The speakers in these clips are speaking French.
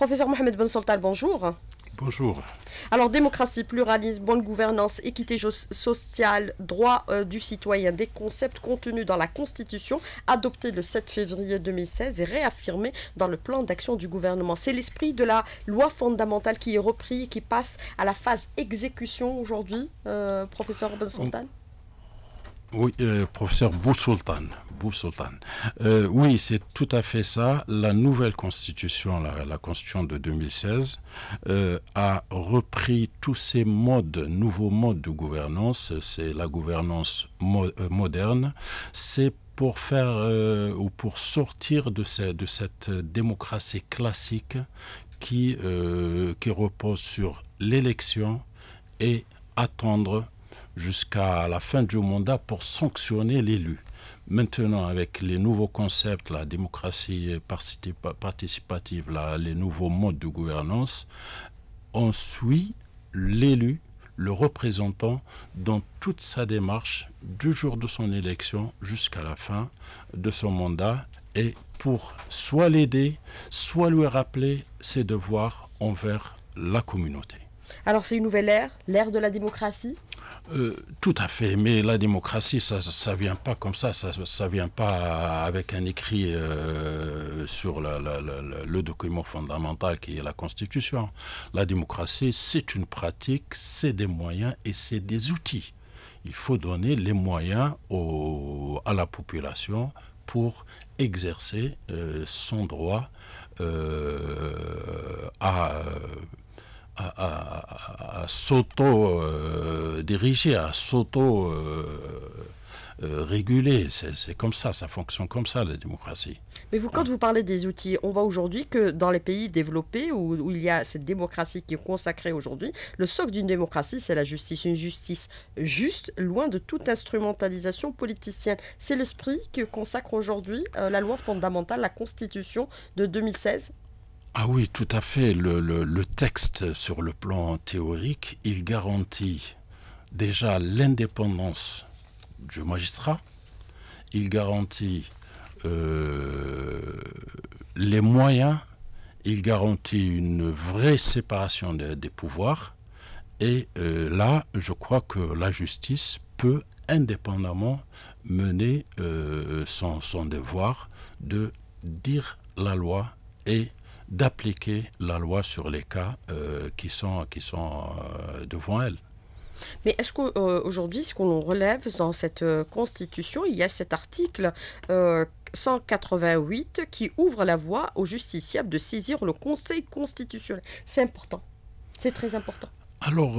Professeur Mohamed Ben bonjour. Bonjour. Alors, démocratie, pluralisme, bonne gouvernance, équité sociale, droit euh, du citoyen, des concepts contenus dans la Constitution, adoptée le 7 février 2016 et réaffirmés dans le plan d'action du gouvernement. C'est l'esprit de la loi fondamentale qui est repris et qui passe à la phase exécution aujourd'hui, euh, professeur Ben oui, euh, professeur euh, oui, c'est tout à fait ça. La nouvelle constitution, la, constitution de 2016, euh, a repris tous ces modes, nouveaux modes de gouvernance. C'est la gouvernance moderne. C'est pour faire ou pour sortir de, cette démocratie classique qui repose sur l'élection et attendre jusqu'à la fin du mandat pour sanctionner l'élu. Maintenant, avec les nouveaux concepts, la démocratie participative, les nouveaux modes de gouvernance, on suit l'élu, le représentant, dans toute sa démarche du jour de son élection jusqu'à la fin de son mandat et pour soit l'aider, soit lui rappeler ses devoirs envers la communauté. Alors c'est une nouvelle ère, l'ère de la démocratie euh, tout à fait, mais la démocratie, ça ne vient pas comme ça, ça ne vient pas avec un écrit euh, sur le document fondamental qui est la Constitution. La démocratie, c'est une pratique, c'est des moyens et c'est des outils. Il faut donner les moyens à la population pour exercer euh, son droit à à, s'auto-diriger, à, s'auto-réguler. Euh, euh, euh, c'est comme ça, ça fonctionne comme ça, la démocratie. Mais vous, quand vous parlez des outils, on voit aujourd'hui que dans les pays développés où, il y a cette démocratie qui est consacrée aujourd'hui, le socle d'une démocratie, c'est la justice. Une justice juste, loin de toute instrumentalisation politicienne. C'est l'esprit que consacre aujourd'hui la loi fondamentale, la Constitution de 2016 ah oui, tout à fait. Le, texte, sur le plan théorique, il garantit déjà l'indépendance du magistrat, il garantit euh, les moyens, il garantit une vraie séparation des, pouvoirs. Et euh, là, je crois que la justice peut indépendamment mener euh, son, son, devoir de dire la loi et d'appliquer la loi sur les cas euh, qui sont, qui sont euh, devant elle. Mais est-ce qu'aujourd'hui, euh, ce qu'on relève dans cette constitution, il y a cet article 188 qui ouvre la voie aux justiciables de saisir le Conseil constitutionnel. C'est important. C'est très important. Alors,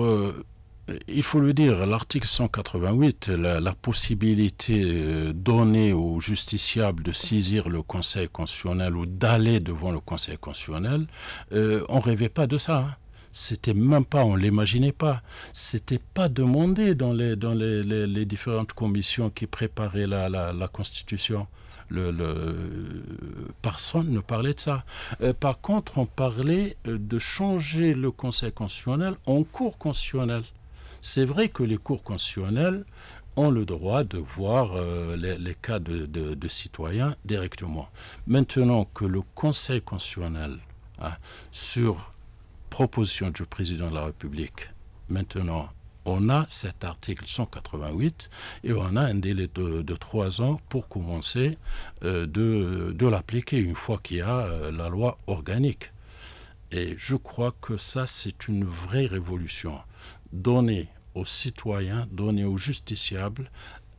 il faut le dire, l'article 188, la, possibilité euh, donnée aux justiciables de saisir le Conseil constitutionnel ou d'aller devant le Conseil constitutionnel, euh, on ne rêvait pas de ça. Hein. C'était même pas, on l'imaginait pas. C'était pas demandé dans les, dans les, différentes commissions qui préparaient la, la, Constitution. personne ne parlait de ça. Euh, par contre, on parlait de changer le Conseil constitutionnel en Cour constitutionnelle. C'est vrai que les cours constitutionnels ont le droit de voir euh, les, cas de, citoyens directement. Maintenant que le Conseil constitutionnel, sur proposition du président de la République, maintenant, on a cet article 188 et on a un délai de, trois ans pour commencer euh, de, l'appliquer une fois qu'il y a euh, la loi organique. Et je crois que ça, c'est une vraie révolution donner aux citoyens, donner aux justiciables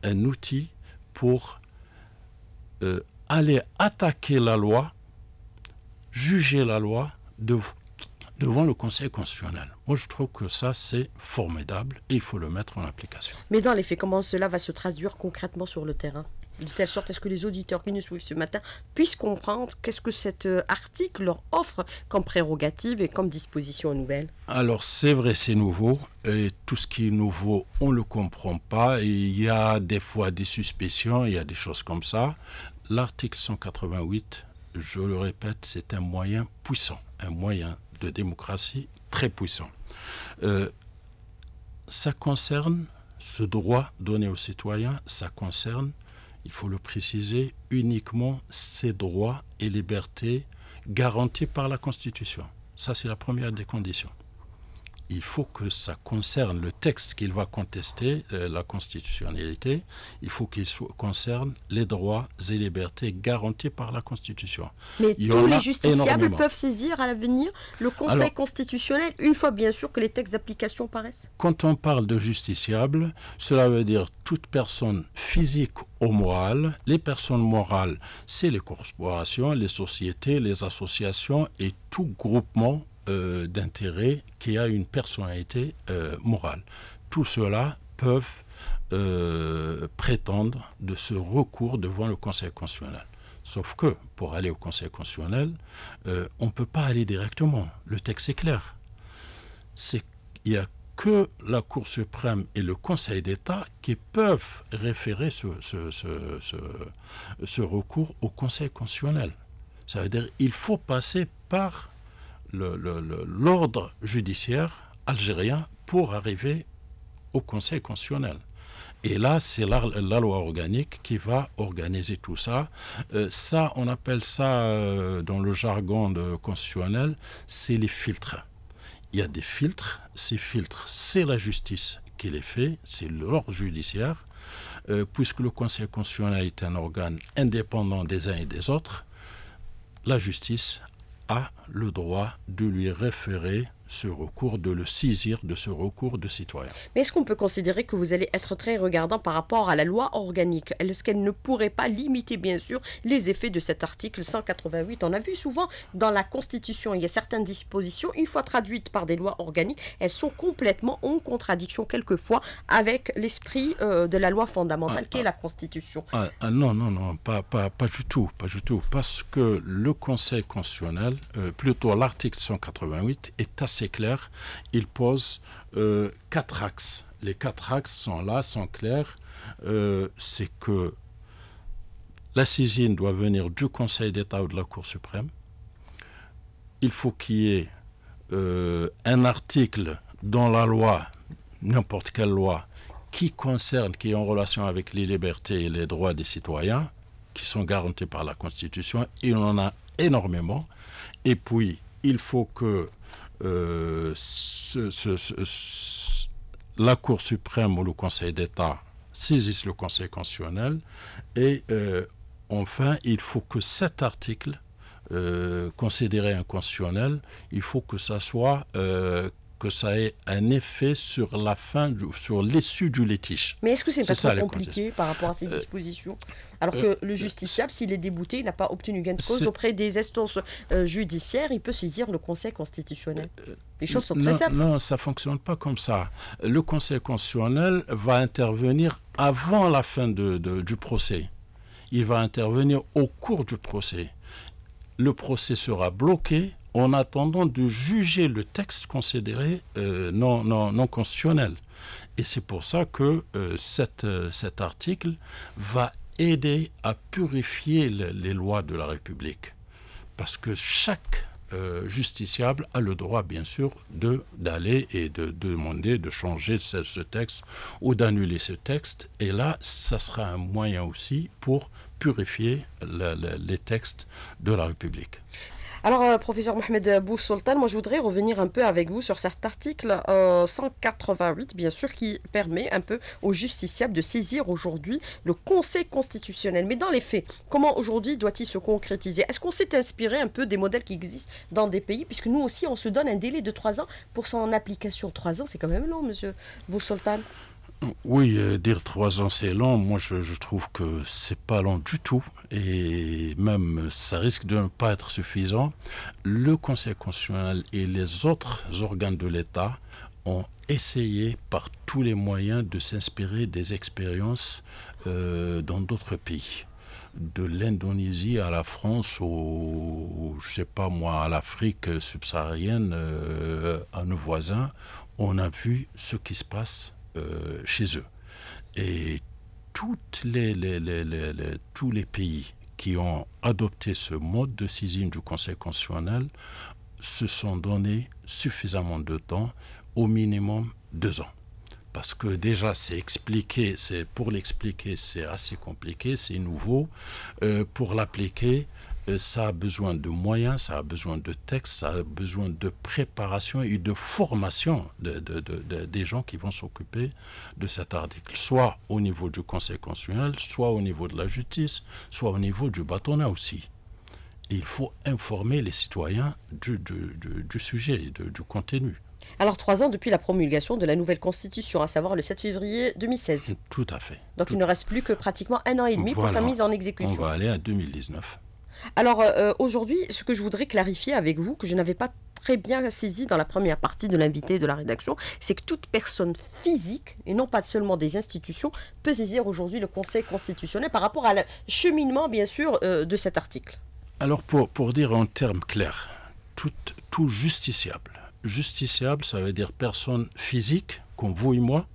un outil pour euh, aller attaquer la loi, juger la loi devant le Conseil constitutionnel. Moi, je trouve que ça, c'est formidable et il faut le mettre en application. Mais dans les faits, comment cela va se traduire concrètement sur le terrain de telle sorte est ce que les auditeurs qui nous suivent ce matin puissent comprendre qu'est-ce que cet euh, article leur offre comme prérogative et comme disposition nouvelle. Alors c'est vrai, c'est nouveau. Et tout ce qui est nouveau, on ne le comprend pas. Et il y a des fois des suspicions, il y a des choses comme ça. L'article 188, je le répète, c'est un moyen puissant, un moyen de démocratie très puissant. Euh, ça concerne ce droit donné aux citoyens, ça concerne il faut le préciser, uniquement ces droits et libertés garantis par la Constitution. Ça, c'est la première des conditions il faut que ça concerne le texte qu'il va contester, euh, la constitutionnalité, il faut qu'il concerne les droits et libertés garantis par la Constitution. Mais tous les justiciables peuvent saisir à l'avenir le Conseil constitutionnel, une fois bien sûr que les textes d'application paraissent Quand on parle de justiciable, cela veut dire toute personne physique ou morale. Les personnes morales, c'est les corporations, les sociétés, les associations et tout groupement euh, d'intérêt qui a une personnalité morale. Euh, morale. Tout cela peuvent euh, prétendre de ce recours devant le Conseil constitutionnel. Sauf que pour aller au Conseil constitutionnel, on ne peut pas aller directement. Le texte est clair. C'est il n'y a que la Cour suprême et le Conseil d'État qui peuvent référer ce, ce recours au Conseil constitutionnel. Ça veut dire qu'il faut passer par l'ordre judiciaire algérien pour arriver au Conseil constitutionnel. Et là, c'est la, loi organique qui va organiser tout ça. Euh, ça, on appelle ça, euh, dans le jargon de constitutionnel, c'est les filtres. Il y a des filtres. Ces filtres, c'est la justice qui les fait, c'est l'ordre judiciaire. Euh, puisque le Conseil constitutionnel est un organe indépendant des uns et des autres, la justice a le droit de lui référer ce recours, de le saisir de ce recours de citoyen. Mais est-ce qu'on peut considérer que vous allez être très regardant par rapport à la loi organique Est-ce qu'elle ne pourrait pas limiter, bien sûr, les effets de cet article 188 On a vu souvent dans la Constitution, il y a certaines dispositions, une fois traduites par des lois organiques, elles sont complètement en contradiction quelquefois avec l'esprit euh, de la loi fondamentale ah, qui est ah. la Constitution. Ah, non, non, non, pas, du tout, pas du tout, parce que le Conseil constitutionnel, euh, plutôt l'article 188, est assez clair. Il pose euh, quatre axes. Les quatre axes sont là, sont clairs. Euh, c'est que la saisine doit venir du Conseil d'État ou de la Cour suprême. Il faut qu'il y ait euh, un article dans la loi, n'importe quelle loi, qui concerne, qui est en relation avec les libertés et les droits des citoyens, qui sont garantis par la Constitution, Il on en a énormément. Et puis, il faut que euh, la Cour suprême ou le Conseil d'État saisissent le Conseil constitutionnel. Et euh, enfin, il faut que cet article euh, considéré inconstitutionnel, il faut que ça soit euh, que ça ait un effet sur la fin, sur l'issue du litige. Mais est-ce que c'est pas trop compliqué par rapport à ces euh, dispositions Alors euh, que euh, le justiciable, s'il est débouté, il n'a pas obtenu gain de cause auprès des instances judiciaires, il peut saisir le Conseil constitutionnel. Les choses sont très simples. Non, ça fonctionne pas comme ça. Le Conseil constitutionnel va intervenir avant la fin du procès. Il va intervenir au cours du procès. Le procès sera bloqué en attendant de juger le texte considéré euh, non, non, non, constitutionnel. Et c'est pour ça que euh, euh, cet article va aider à purifier les lois de la République. Parce que chaque justiciable a le droit, bien sûr, de d'aller et de, demander de changer ce, texte ou d'annuler ce texte. Et là, ça sera un moyen aussi pour purifier les textes de la République. Alors, euh, professeur Mohamed sultan moi je voudrais revenir un peu avec vous sur cet article 188, euh, bien sûr, qui permet un peu aux justiciables de saisir aujourd'hui le Conseil constitutionnel. Mais dans les faits, comment aujourd'hui doit-il se concrétiser Est-ce qu'on s'est inspiré un peu des modèles qui existent dans des pays Puisque nous aussi, on se donne un délai de trois ans pour son application. Trois ans, c'est quand même long, monsieur Abou-Soltan oui, euh, dire trois ans c'est long, moi je, trouve que c'est pas long du tout et même ça risque de ne pas être suffisant. Le Conseil constitutionnel et les autres organes de l'État ont essayé par tous les moyens de s'inspirer des expériences euh, dans d'autres pays de l'Indonésie à la France, ou, je sais pas moi, à l'Afrique subsaharienne, euh, à nos voisins, on a vu ce qui se passe euh, chez eux. Et toutes tous les pays qui ont adopté ce mode de saisine du Conseil constitutionnel se sont donné suffisamment de temps, au minimum deux ans. Parce que déjà, c'est expliqué, pour l'expliquer, c'est assez compliqué, c'est nouveau. Euh, pour l'appliquer, euh, ça a besoin de moyens, ça a besoin de textes, ça a besoin de préparation et de formation des gens qui vont s'occuper de cet article, soit au niveau du Conseil constitutionnel, soit au niveau de la justice, soit au niveau du bâtonnat aussi. il faut informer les citoyens du, du, du, du sujet, du contenu. Alors trois ans depuis la promulgation de la nouvelle constitution, à savoir le 7 février 2016. Tout à fait. Donc il ne reste plus que pratiquement un an et demi pour sa mise en exécution. On va aller à 2019. Alors euh, euh, aujourd'hui, ce que je voudrais clarifier avec vous, que je n'avais pas très bien saisi dans la première partie de l'invité de la rédaction, c'est que toute personne physique, et non pas seulement des institutions, peut saisir aujourd'hui le Conseil constitutionnel par rapport à le cheminement, bien sûr, euh, de cet article. Alors pour, pour dire en termes clairs, tout justiciable. Justiciable, ça veut dire personne physique, comme vous et moi,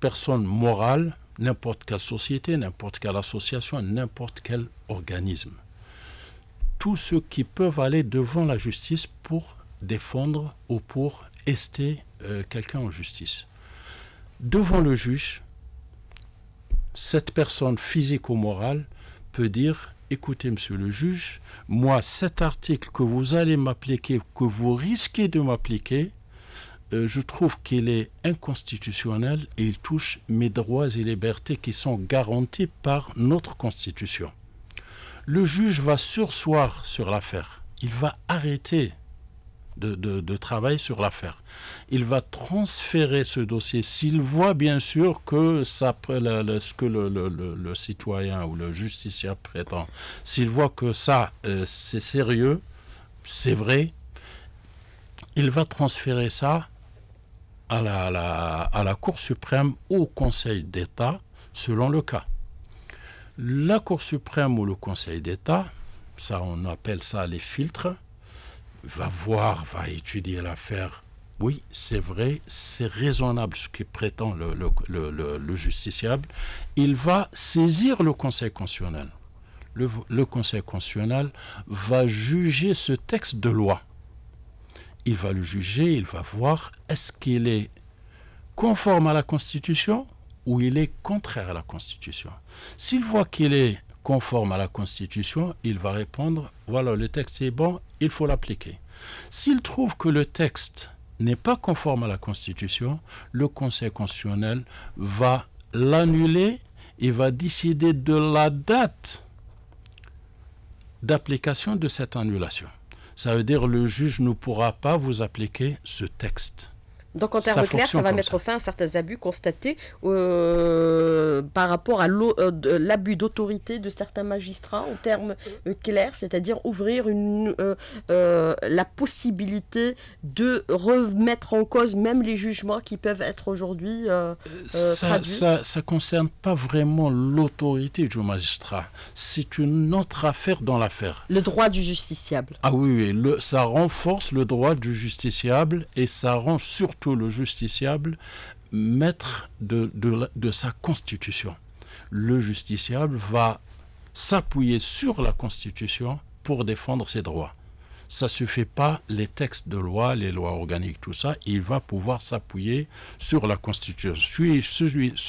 personne morale, n'importe quelle société, n'importe quelle association, n'importe quel organisme tous ceux qui peuvent aller devant la justice pour défendre ou pour ester euh, quelqu'un en justice. Devant le juge, cette personne physique ou morale peut dire écoutez, monsieur le juge, moi, cet article que vous allez m'appliquer, que vous risquez de m'appliquer, euh, je trouve qu'il est inconstitutionnel et il touche mes droits et libertés qui sont garantis par notre Constitution le juge va sursoir sur l'affaire. Il va arrêter de, de, travail sur l'affaire. Il va transférer ce dossier s'il voit bien sûr que ça, le, ce que le, citoyen ou le justicier prétend, s'il voit que ça euh, c'est sérieux, c'est vrai, il va transférer ça à la, la, à la Cour suprême ou au Conseil d'État selon le cas. La Cour suprême ou le Conseil d'État, ça on appelle ça les filtres, va voir, va étudier l'affaire. Oui, c'est vrai, c'est raisonnable ce que prétend le, le, justiciable. Il va saisir le Conseil constitutionnel. le Conseil constitutionnel va juger ce texte de loi. Il va le juger, il va voir est-ce qu'il est conforme à la Constitution ou il est contraire à la Constitution. S'il voit qu'il est conforme à la Constitution, il va répondre, voilà, le texte est bon, il faut l'appliquer. S'il trouve que le texte n'est pas conforme à la Constitution, le Conseil constitutionnel va l'annuler et va décider de la date d'application de cette annulation. Ça veut dire le juge ne pourra pas vous appliquer ce texte. Donc, en termes clairs, ça va mettre fin à certains abus constatés euh, par rapport à euh, l'abus d'autorité de certains magistrats en termes euh, clairs, c'est-à-dire ouvrir une, la possibilité de remettre en cause même les jugements qui peuvent être aujourd'hui ça, ça, concerne pas vraiment l'autorité du magistrat. C'est une autre affaire dans l'affaire. Le droit du justiciable. Ah oui, ça renforce le droit du justiciable et ça rend surtout le justiciable maître de, sa constitution. Le justiciable va s'appuyer sur la constitution pour défendre ses droits ça ne suffit pas les textes de loi, les lois organiques, tout ça. Il va pouvoir s'appuyer sur la Constitution. Euh,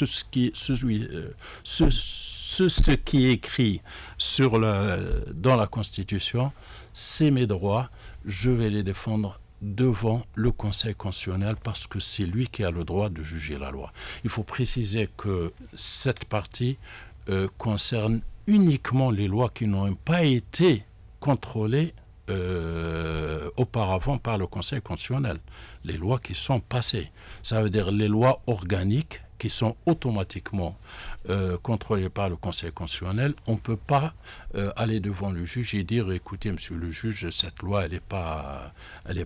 ce, qui, est écrit dans la Constitution, c'est mes droits, je vais les défendre devant le Conseil constitutionnel parce que c'est lui qui a le droit de juger la loi. Il faut préciser que cette partie euh, concerne uniquement les lois qui n'ont pas été contrôlées euh, auparavant par le Conseil constitutionnel, les lois qui sont passées. Ça veut dire les lois organiques qui sont automatiquement euh, contrôlés par le Conseil constitutionnel, on ne peut pas euh, aller devant le juge et dire écoutez, monsieur le juge, cette loi, elle n'est pas,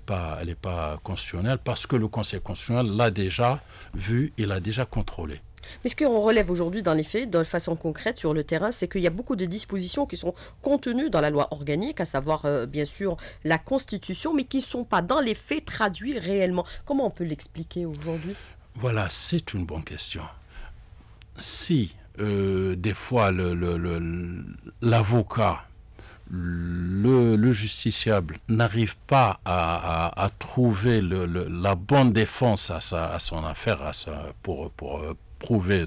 pas, pas constitutionnelle, parce que le Conseil constitutionnel l'a déjà vue, il l'a déjà contrôlée. Mais ce qu'on relève aujourd'hui dans les faits, de façon concrète sur le terrain, c'est qu'il y a beaucoup de dispositions qui sont contenues dans la loi organique, à savoir euh, bien sûr la Constitution, mais qui ne sont pas dans les faits traduits réellement. Comment on peut l'expliquer aujourd'hui voilà, c'est une bonne question. Si euh, des fois l'avocat, le, justiciable n'arrive pas à, trouver la bonne défense à, son affaire pour, euh, prouver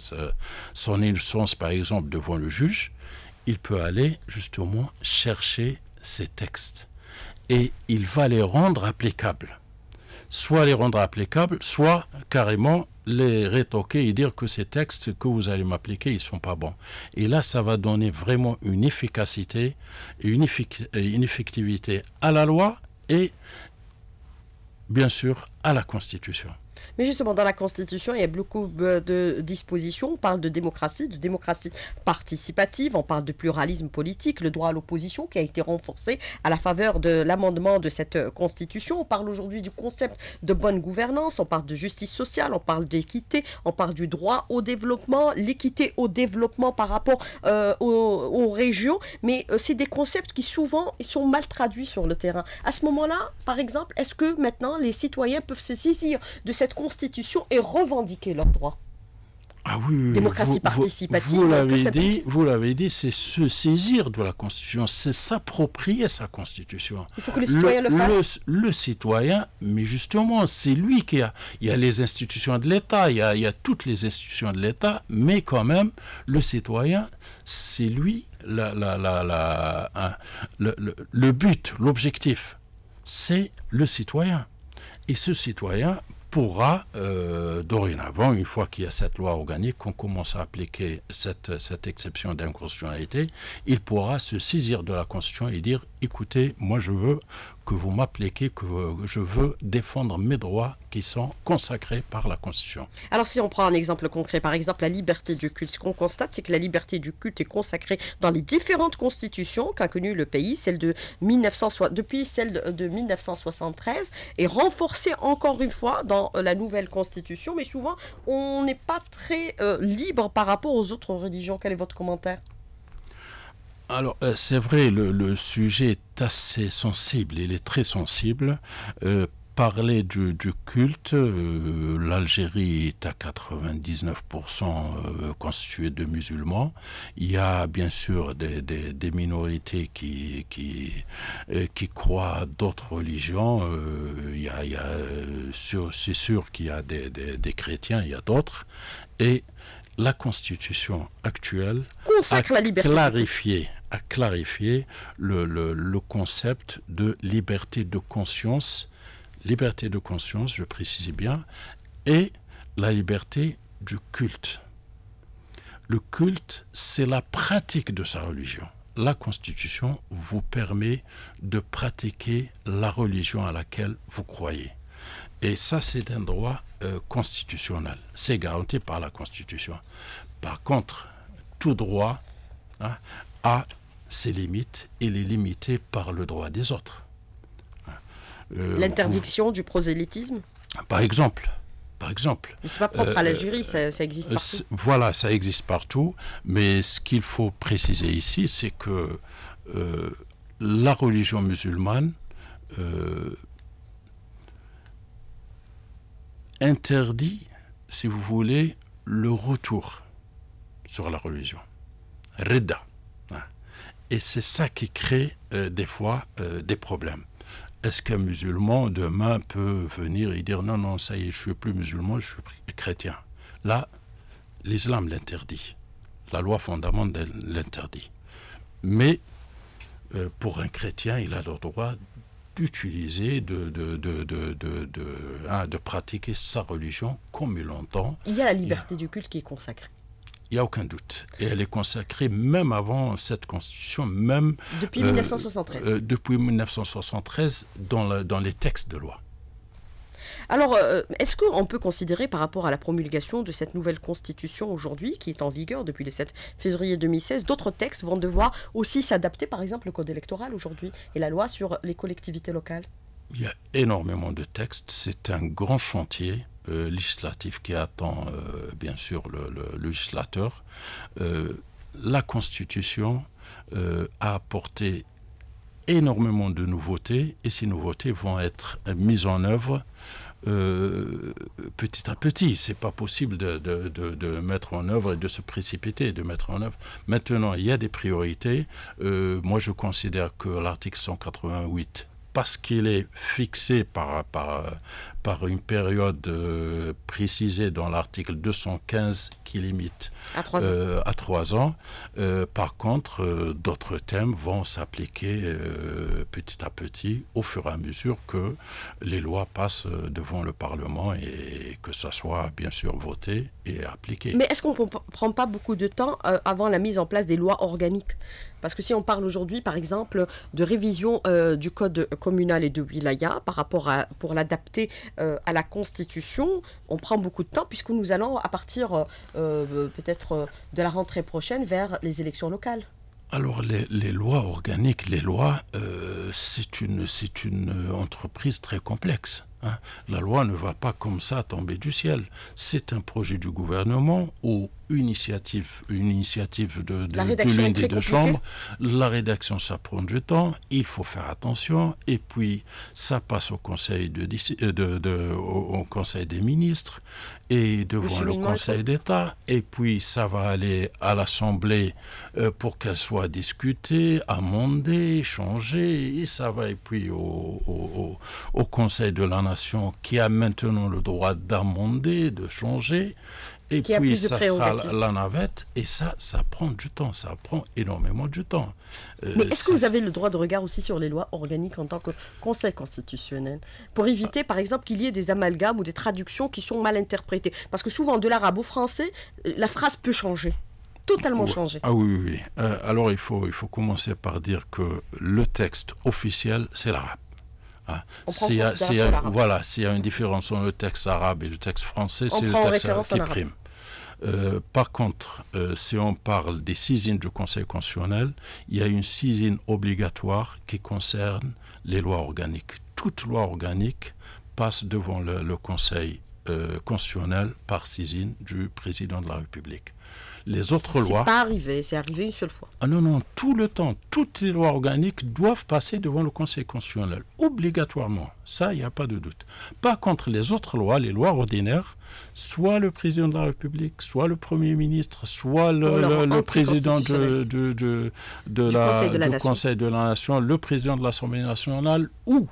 son innocence, par exemple, devant le juge, il peut aller justement chercher ces textes et il va les rendre applicables soit les rendre applicables, soit carrément les rétoquer et dire que ces textes que vous allez m'appliquer, ils ne sont pas bons. Et là, ça va donner vraiment une efficacité et une, euh, une effectivité à la loi et, bien sûr, à la Constitution. Mais justement, dans la Constitution, il y a beaucoup euh, de dispositions. On parle de démocratie, de démocratie participative, on parle de pluralisme politique, le droit à l'opposition qui a été renforcé à la faveur de l'amendement de cette euh, Constitution. On parle aujourd'hui du concept de bonne gouvernance, on parle de justice sociale, on parle d'équité, on parle du droit au développement, l'équité au développement par rapport euh, aux, régions. Mais c'est des concepts qui souvent sont mal traduits sur le terrain. À ce moment-là, par exemple, est-ce que maintenant les citoyens peuvent se saisir de cette Constitution Constitution et revendiquer leurs droits. Ah oui, démocratie vous, participative. Vous, euh, l'avez dit, vous l'avez dit, c'est se saisir de la Constitution, c'est s'approprier sa Constitution. Il faut que le citoyen le, Le, citoyen, mais justement, c'est lui qui a. Il y a les institutions de l'État, il, y a, toutes les institutions de l'État, mais quand même, le citoyen, c'est lui le but, l'objectif. C'est le citoyen. Et ce citoyen, pourra euh, dorénavant, une fois qu'il y a cette loi organique, qu'on commence à appliquer cette, cette exception d'inconstitutionnalité, il pourra se saisir de la Constitution et dire, écoutez, moi je veux que vous m'appliquez, que je veux défendre mes droits qui sont consacrés par la Constitution. Alors si on prend un exemple concret, par exemple la liberté du culte, ce qu'on constate, c'est que la liberté du culte est consacrée dans les différentes constitutions qu'a connues le pays, celle de 1960 depuis celle de 1973, et renforcée encore une fois dans euh, la nouvelle constitution, mais souvent on n'est pas très euh, libre par rapport aux autres religions. Quel est votre commentaire alors, euh, c'est vrai, le, sujet est assez sensible, il est très sensible. Euh, parler du, culte, euh, l'Algérie est à 99% constituée de musulmans. Il y a bien sûr des, minorités qui, qui, qui croient d'autres religions. il y a, c'est sûr qu'il y a des, chrétiens, il y a d'autres. Et la Constitution actuelle Consacre a la liberté. clarifié à clarifier le, concept de liberté de conscience, liberté de conscience, je précise bien, et la liberté du culte. Le culte, c'est la pratique de sa religion. La Constitution vous permet de pratiquer la religion à laquelle vous croyez. Et ça, c'est un droit euh, constitutionnel. C'est garanti par la Constitution. Par contre, tout droit hein, a ses limites et les limiter par le droit des autres. Hein. Euh, L'interdiction du prosélytisme Par exemple. Par exemple. Mais ce pas propre à euh, l'Algérie, ça, existe euh, partout. Voilà, ça existe partout. Mais ce qu'il faut préciser ici, c'est que la religion musulmane interdit, si vous voulez, le retour sur la religion. Reda. Et c'est ça qui crée euh, des fois euh, des problèmes. Est-ce qu'un musulman demain peut venir et dire non, non, ça y est, je suis plus musulman, je suis chrétien Là, l'islam l'interdit. La loi fondamentale l'interdit. Mais euh, pour un chrétien, il a le droit d'utiliser, de, de, de, hein, pratiquer sa religion comme il l'entend. Il y a la liberté du culte qui est consacrée il n'y a aucun doute. Et elle est consacrée même avant cette constitution, même... Depuis 1973. Euh, euh, depuis 1973 dans, dans les textes de loi. Alors, euh, est-ce qu'on peut considérer par rapport à la promulgation de cette nouvelle constitution aujourd'hui, qui est en vigueur depuis le 7 février 2016, d'autres textes vont devoir aussi s'adapter, par exemple le code électoral aujourd'hui et la loi sur les collectivités locales Il y a énormément de textes, c'est un grand chantier. Euh, législatif qui attend euh, bien sûr le, législateur, euh, la Constitution a apporté énormément de nouveautés et ces nouveautés vont être mises en œuvre petit à petit. C'est pas possible de, de, de, mettre en œuvre et de se précipiter, de mettre en œuvre. Maintenant, il y a des priorités. moi, je considère que l'article 188 parce qu'il est fixé par, par par une période euh, précisée dans l'article 215 qui limite à trois ans. Euh, à 3 ans. Euh, par contre, d'autres thèmes vont s'appliquer petit à petit au fur et à mesure que les lois passent devant le Parlement et que ça soit bien sûr voté et appliqué. Mais est-ce qu'on ne prend pas beaucoup de temps avant la mise en place des lois organiques Parce que si on parle aujourd'hui, par exemple, de révision du code communal et de wilaya par rapport à pour l'adapter euh, à la Constitution, on prend beaucoup de temps puisque nous allons à partir euh, euh, peut-être de la rentrée prochaine vers les élections locales. Alors les, lois organiques, les lois, c'est une, une entreprise très complexe. Hein. La loi ne va pas comme ça tomber du ciel. C'est un projet du gouvernement où une initiative, une initiative de, de, l'une des deux chambres. La rédaction, ça prend du temps, il faut faire attention, et puis ça passe au Conseil, de, euh, de au, conseil des ministres, et devant le, Conseil d'État, et puis ça va aller à l'Assemblée euh, pour qu'elle soit discutée, amendée, changée, et ça va et puis au, au Conseil de la Nation qui a maintenant le droit d'amender, de changer et qui puis ça sera la navette, et ça, ça prend du temps, ça prend énormément du temps. Euh, Mais est-ce que vous avez le droit de regard aussi sur les lois organiques en tant que Conseil constitutionnel pour éviter, par exemple, qu'il y ait des amalgames ou des traductions qui sont mal interprétées Parce que souvent, de l'arabe au français, euh, la phrase peut changer totalement changer Ah oui, oui, euh, alors il faut, il faut commencer par dire que le texte officiel, c'est hein. l'arabe. voilà, s'il y a une différence entre le texte arabe et le texte français, c'est le texte qui prime. Euh, par contre, euh, si on parle des saisines du Conseil constitutionnel, il y a une saisine obligatoire qui concerne les lois organiques. Toute loi organique passe devant le, le Conseil euh, constitutionnel par saisine du président de la République. Les autres lois. C'est pas arrivé, c'est arrivé une seule fois. Ah non, non, tout le temps, toutes les lois organiques doivent passer devant le Conseil constitutionnel, obligatoirement. Ça, il n'y a pas de doute. Par contre, les autres lois, les lois ordinaires, soit le président de la République, soit le Premier ministre, soit le, président de, de la, du Conseil de la Nation, le président de l'Assemblée nationale, ou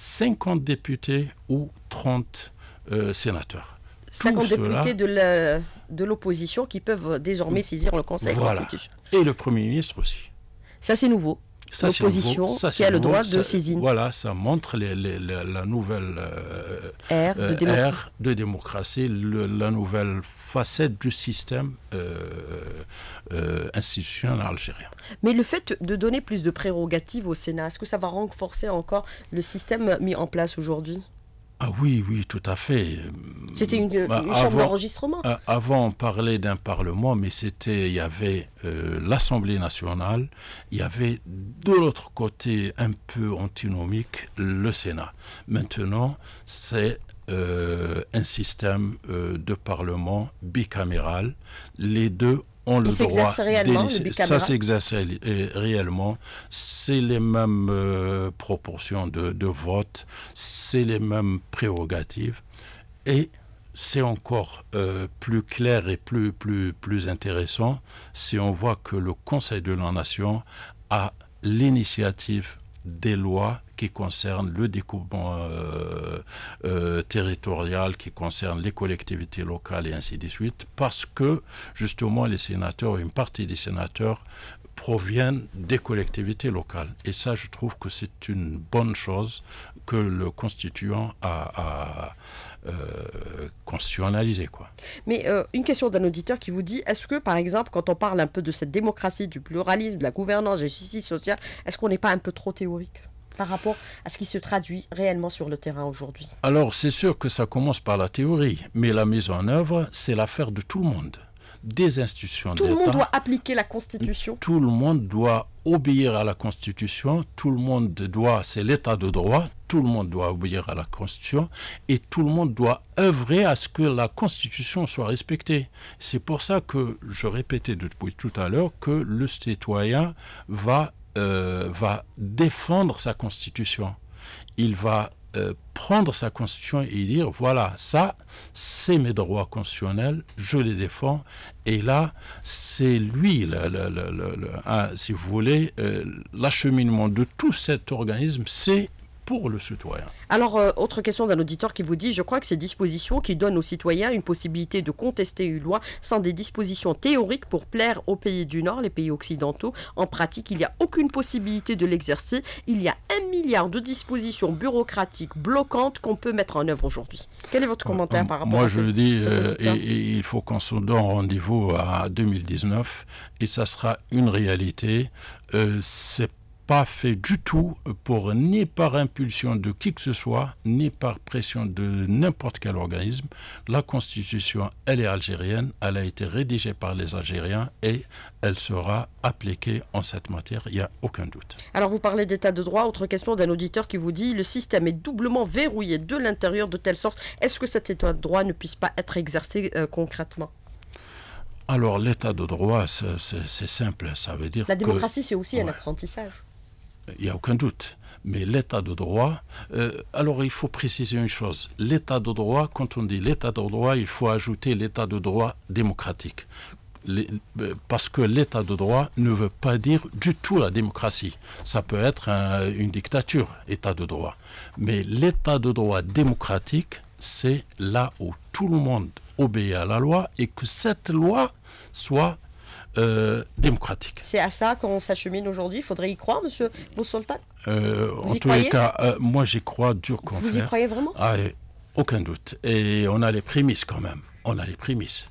50 députés ou 30 euh, sénateurs. 50 députés de l'opposition qui peuvent désormais saisir le Conseil constitutionnel. Et le Premier ministre aussi. Ça, c'est nouveau. L'opposition qui a le droit de saisir. Voilà, ça montre la nouvelle euh, euh, ère, de démocratie, la nouvelle facette du système institutionnel algérien. Mais le fait de donner plus de prérogatives au Sénat, est-ce que ça va renforcer encore le système mis en place aujourd'hui ah oui, oui, tout à fait. C'était une, bah, avant, chambre d'enregistrement. Ah, avant, on parlait d'un parlement, mais c'était, il y avait euh, l'Assemblée nationale, il y avait de l'autre côté un peu antinomique le Sénat. Maintenant, c'est euh, un système euh, de parlement bicaméral. Les deux le droit. Réellement, ça s'exerce réellement. C'est les mêmes euh, proportions de, vote, c'est les mêmes prérogatives. Et c'est encore euh, plus clair et plus, plus, plus intéressant si on voit que le Conseil de la Nation a l'initiative des lois qui concernent le découpement euh, euh, territorial, qui concernent les collectivités locales et ainsi de suite, parce que justement les sénateurs, une partie des sénateurs proviennent des collectivités locales. Et ça, je trouve que c'est une bonne chose que le constituant a, a euh, Quoi. Mais euh, une question d'un auditeur qui vous dit, est-ce que par exemple, quand on parle un peu de cette démocratie, du pluralisme, de la gouvernance, la justice sociale, est-ce qu'on n'est pas un peu trop théorique par rapport à ce qui se traduit réellement sur le terrain aujourd'hui Alors, c'est sûr que ça commence par la théorie, mais la mise en œuvre, c'est l'affaire de tout le monde des institutions Tout le monde doit appliquer la Constitution. Tout le monde doit obéir à la Constitution, tout le monde doit, c'est l'état de droit, tout le monde doit obéir à la Constitution et tout le monde doit œuvrer à ce que la Constitution soit respectée. C'est pour ça que je répétais depuis tout à l'heure que le citoyen va, euh, va défendre sa Constitution. Il va euh, prendre sa constitution et dire voilà, ça, c'est mes droits constitutionnels, je les défends. Et là, c'est lui, si vous voulez, euh, l'acheminement de tout cet organisme, c'est pour le citoyen. Alors, euh, autre question d'un auditeur qui vous dit, je crois que ces dispositions qui donnent aux citoyens une possibilité de contester une loi sans des dispositions théoriques pour plaire aux pays du Nord, les pays occidentaux. En pratique, il n'y a aucune possibilité de l'exercer. Il y a un milliard de dispositions bureaucratiques bloquantes qu'on peut mettre en œuvre aujourd'hui. Quel est votre euh, commentaire euh, par rapport moi à ça Moi, je dis, et, il faut qu'on se donne rendez-vous à 2019 et ça sera une réalité. Euh, c'est pas fait du tout pour, ni par impulsion de qui que ce soit, ni par pression de n'importe quel organisme. La Constitution, elle est algérienne, elle a été rédigée par les Algériens et elle sera appliquée en cette matière, il n'y a aucun doute. Alors vous parlez d'état de droit, autre question d'un auditeur qui vous dit le système est doublement verrouillé de l'intérieur de telle sorte, est-ce que cet état de droit ne puisse pas être exercé euh, concrètement alors l'état de droit, c'est simple, ça veut dire... La démocratie, c'est aussi un apprentissage il n'y a aucun doute. Mais l'état de droit, euh, alors il faut préciser une chose. L'état de droit, quand on dit l'état de droit, il faut ajouter l'état de droit démocratique. Euh, parce que l'état de droit ne veut pas dire du tout la démocratie. Ça peut être une dictature, état de droit. Mais l'état de droit démocratique, c'est là où tout le monde obéit à la loi et que cette loi soit euh, démocratique. C'est à ça qu'on s'achemine aujourd'hui. Il faudrait y croire, Monsieur Boussoltan euh, En tous les cas, euh, moi j'y crois dur qu'on Vous y croyez vraiment ah, Aucun doute. Et on a les prémices quand même. On a les prémices.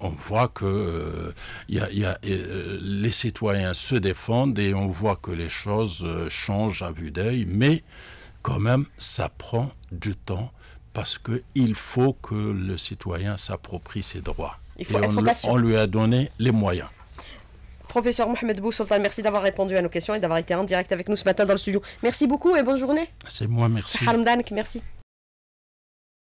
on voit que a, les citoyens se défendent et on voit que les choses changent à vue d'œil, mais quand même, ça prend du temps parce qu'il faut que le citoyen s'approprie ses droits. Il faut on, lui a donné les moyens. Professeur Mohamed Bousultan, merci d'avoir répondu à nos questions et d'avoir été en direct avec nous ce matin dans le studio. Merci beaucoup et bonne journée. C'est moi, merci. Merci.